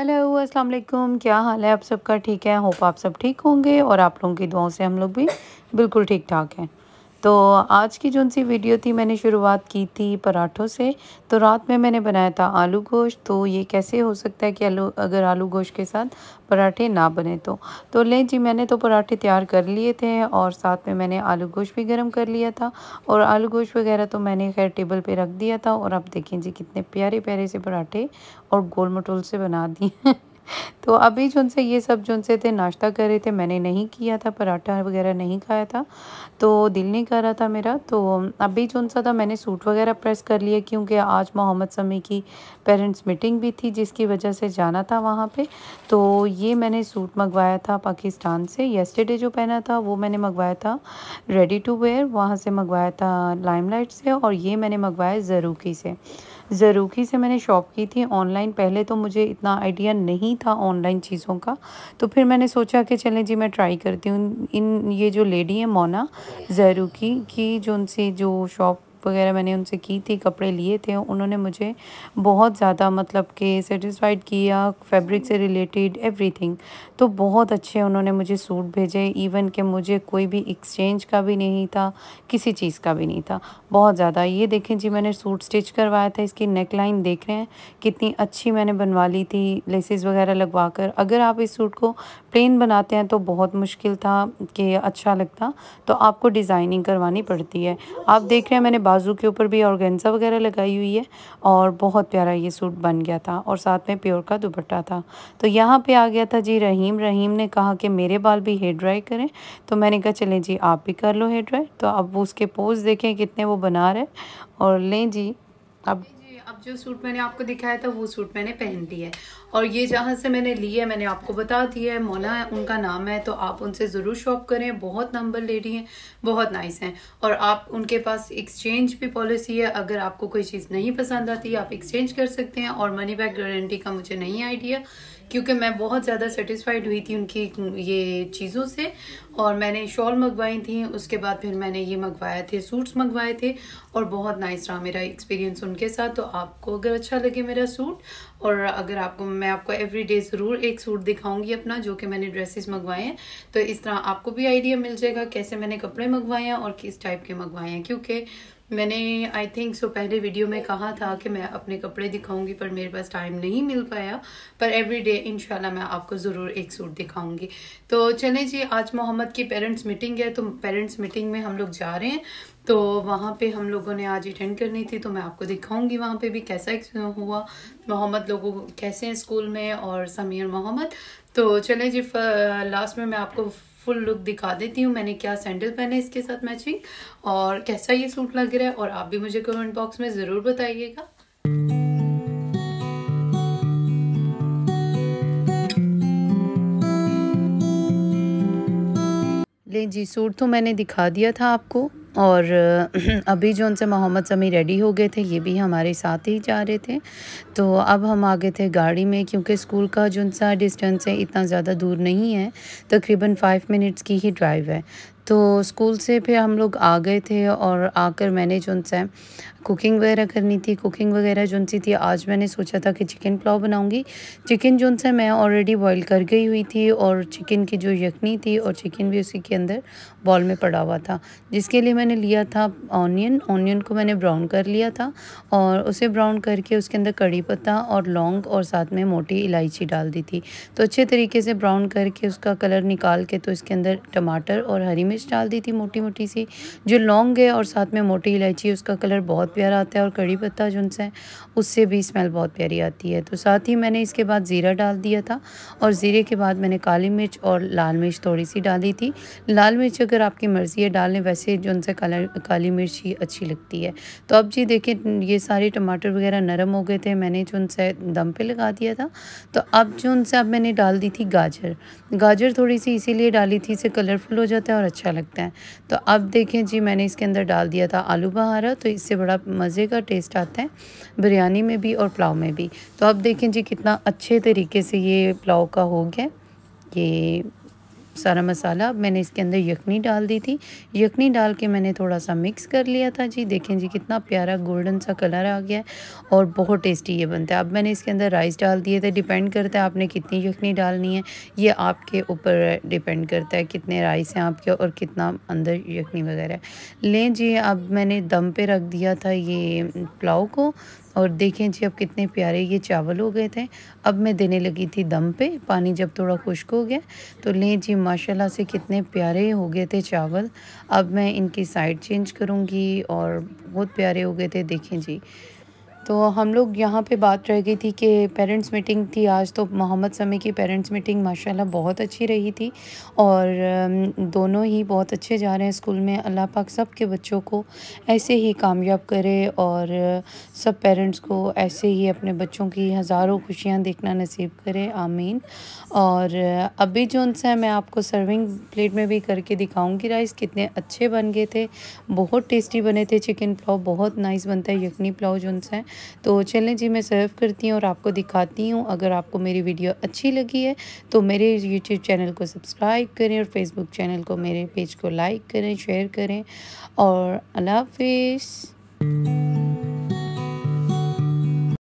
hello अस्सलाम वालेकुम क्या हाल है आप सबका ठीक है होप आप सब ठीक होंगे और आप लोगों की दुआओं से हम लोग भी बिल्कुल ठीक ठाक हैं तो आज की जो सी वीडियो थी मैंने शुरुआत की थी पराठों से तो रात में मैंने बनाया था आलू गोश्त तो ये कैसे हो सकता है कि आलू अगर आलू गोश्त के साथ पराठे ना बने तो तो लें जी मैंने तो पराठे तैयार कर लिए थे और साथ में मैंने आलू गोश्त भी गर्म कर लिया था और आलू गोश्त वगैरह तो मैंने खैर टेबल पर रख दिया था और आप देखें जी कितने प्यारे प्यारे से पराठे और गोल मटोल से बना दिए तो अभी जो उनसे ये सब जो उनसे थे नाश्ता कर रहे थे मैंने नहीं किया था पराठा वगैरह नहीं खाया था तो दिल नहीं कर रहा था मेरा तो अभी जो उनसे था मैंने सूट वगैरह प्रेस कर लिया क्योंकि आज मोहम्मद समी की पेरेंट्स मीटिंग भी थी जिसकी वजह से जाना था वहाँ पर तो ये मैंने सूट मंगवाया था पाकिस्तान से येस्टरडे जो पहना था वो मैंने मंगवाया था रेडी टू वेयर वहाँ से मंगवाया था लाइम से और ये मैंने मंगवाया ज़रूकी से ज़रूकी से मैंने शॉप की थी ऑनलाइन पहले तो मुझे इतना आइडिया नहीं था ऑनलाइन चीज़ों का तो फिर मैंने सोचा कि चलें जी मैं ट्राई करती हूँ इन ये जो लेडी है मोना ज़रूकी की जो उनसे जो शॉप वगैरह मैंने उनसे की थी कपड़े लिए थे उन्होंने मुझे बहुत ज़्यादा मतलब कि सेटिस्फाइड किया फैब्रिक से रिलेटेड एवरीथिंग तो बहुत अच्छे उन्होंने मुझे सूट भेजे इवन कि मुझे कोई भी एक्सचेंज का भी नहीं था किसी चीज़ का भी नहीं था बहुत ज़्यादा ये देखें जी मैंने सूट स्टिच करवाया था इसकी नेक लाइन देख रहे हैं कितनी अच्छी मैंने बनवा ली थी लेसिस वगैरह लगवा कर अगर आप इस सूट को प्लेन बनाते हैं तो बहुत मुश्किल था कि अच्छा लगता तो आपको डिज़ाइनिंग करवानी पड़ती है आप देख रहे हैं मैंने बाजू के ऊपर भी ऑर्गेन्जा वगैरह लगाई हुई है और बहुत प्यारा ये सूट बन गया था और साथ में प्योर का दुपट्टा था तो यहाँ पे आ गया था जी रहीम रहीम ने कहा कि मेरे बाल भी हेयर ड्राई करें तो मैंने कहा चलें जी आप भी कर लो हेयर ड्राई तो अब उसके पोज देखें कितने वो बना रहे और लें जी अब अब जो सूट मैंने आपको दिखाया था वो सूट मैंने पहन लिया है और ये जहाँ से मैंने ली है मैंने आपको बता दिया है मौला है उनका नाम है तो आप उनसे ज़रूर शॉप करें बहुत नंबर लेडी हैं बहुत नाइस हैं और आप उनके पास एक्सचेंज भी पॉलिसी है अगर आपको कोई चीज़ नहीं पसंद आती आप एक्सचेंज कर सकते हैं और मनी बैक गारंटी का मुझे नहीं आइडिया क्योंकि मैं बहुत ज़्यादा सेटिस्फाइड हुई थी उनकी ये चीज़ों से और मैंने शॉल मंगवाई थी उसके बाद फिर मैंने ये मंगवाए थे सूट्स मंगवाए थे और बहुत नाइस रहा मेरा एक्सपीरियंस उनके साथ तो आपको अगर अच्छा लगे मेरा सूट और अगर आपको मैं आपको एवरी डे ज़रूर एक सूट दिखाऊंगी अपना जो कि मैंने ड्रेसेस मंगवाए हैं तो इस तरह आपको भी आइडिया मिल जाएगा कैसे मैंने कपड़े मंगवाए हैं और किस टाइप के मंगवाए हैं क्योंकि मैंने आई थिंक सो पहले वीडियो में कहा था कि मैं अपने कपड़े दिखाऊंगी पर मेरे पास टाइम नहीं मिल पाया पर एवरी डे इनशाला मैं आपको ज़रूर एक सूट दिखाऊंगी तो चले जी आज मोहम्मद की पेरेंट्स मीटिंग है तो पेरेंट्स मीटिंग में हम लोग जा रहे हैं तो वहाँ पे हम लोगों ने आज अटेंड करनी थी तो मैं आपको दिखाऊंगी वहाँ पे भी कैसा हुआ मोहम्मद लोगों कैसे हैं स्कूल में और समीर मोहम्मद तो चले जी लास्ट में मैं आपको फुल लुक दिखा देती हूँ मैंने क्या सैंडल पहने इसके साथ मैचिंग और कैसा ये सूट लग रहा है और आप भी मुझे कमेंट बॉक्स में ज़रूर बताइएगा जी सूट तो मैंने दिखा दिया था आपको और अभी जो उनसे मोहम्मद समी रेडी हो गए थे ये भी हमारे साथ ही जा रहे थे तो अब हम आ गए थे गाड़ी में क्योंकि स्कूल का जो सा डिस्टेंस है इतना ज़्यादा दूर नहीं है तकरीबन फ़ाइव मिनट्स की ही ड्राइव है तो स्कूल से फिर हम लोग आ गए थे और आकर मैंने जो उनसे कुकिंग वगैरह करनी थी कुकिंग वगैरह जो सी थी आज मैंने सोचा था कि चिकन पुलाव बनाऊंगी चिकन जो सा मैं ऑलरेडी बॉईल कर गई हुई थी और चिकन की जो यखनी थी और चिकन भी उसी के अंदर बॉल में पड़ा हुआ था जिसके लिए मैंने लिया था ऑनियन ऑनियन को मैंने ब्राउन कर लिया था और उसे ब्राउन करके उसके अंदर कड़ी पत्ता और लौंग और साथ में मोटी इलायची डाल दी थी तो अच्छे तरीके से ब्राउन करके उसका कलर निकाल के तो इसके अंदर टमाटर और हरी मिर्च मिर्च डाल दी थी मोटी मोटी सी जो लौंग है और साथ में मोटी इलायची उसका कलर बहुत प्यारा आता है और कड़ी पत्ता जो है उससे भी स्मेल बहुत प्यारी आती है तो साथ ही मैंने इसके बाद ज़ीरा डाल दिया था और ज़ीरे के बाद मैंने काली मिर्च और लाल मिर्च थोड़ी सी डाली थी लाल मिर्च अगर आपकी मर्ज़ी है डालने वैसे जो उनसे काली मिर्च ही अच्छी लगती है तो अब जी देखिए ये सारे टमाटर वगैरह नरम हो गए थे मैंने जो उनसे दम पे लगा दिया था तो अब जो उनसे अब मैंने डाल दी थी गाजर गाजर थोड़ी सी इसीलिए डाली थी इसे कलरफुल हो जाता है और अच्छा अच्छा लगता है तो अब देखें जी मैंने इसके अंदर डाल दिया था आलू बहारा तो इससे बड़ा मज़े का टेस्ट आता है बिरयानी में भी और पुलाव में भी तो अब देखें जी कितना अच्छे तरीके से ये पुलाव का हो गया ये सारा मसाला अब मैंने इसके अंदर यखनी डाल दी थी यखनी डाल के मैंने थोड़ा सा मिक्स कर लिया था जी देखें जी कितना प्यारा गोल्डन सा कलर आ गया है और बहुत टेस्टी ये बनता है अब मैंने इसके अंदर राइस डाल दिए थे डिपेंड करता है आपने कितनी यखनी डालनी है ये आपके ऊपर डिपेंड करता है कितने राइस हैं आपके और कितना अंदर यखनी वगैरह लें जी अब मैंने दम पर रख दिया था ये पुलाव को और देखें जी अब कितने प्यारे ये चावल हो गए थे अब मैं देने लगी थी दम पे पानी जब थोड़ा खुश्क हो गया तो लें जी माशाल्लाह से कितने प्यारे हो गए थे चावल अब मैं इनकी साइड चेंज करूँगी और बहुत प्यारे हो गए थे देखें जी तो हम लोग यहाँ पे बात रह गई थी कि पेरेंट्स मीटिंग थी आज तो मोहम्मद समी की पेरेंट्स मीटिंग माशाल्लाह बहुत अच्छी रही थी और दोनों ही बहुत अच्छे जा रहे हैं स्कूल में अल्लाह पाक सब के बच्चों को ऐसे ही कामयाब करे और सब पेरेंट्स को ऐसे ही अपने बच्चों की हज़ारों खुशियाँ देखना नसीब करे आमीन और अभी जो उनसे मैं आपको सर्विंग प्लेट में भी करके दिखाऊँगी राइस कितने अच्छे बन गए थे बहुत टेस्टी बने थे चिकन पुलाव बहुत नाइस बनता है यखनी पुलाव जो उनसे तो चलें जी मैं सर्व करती हूँ और आपको दिखाती हूँ अगर आपको मेरी वीडियो अच्छी लगी है तो मेरे यूट्यूब चैनल को सब्सक्राइब करें और फेसबुक चैनल को मेरे पेज को लाइक करें शेयर करें और अल्लाह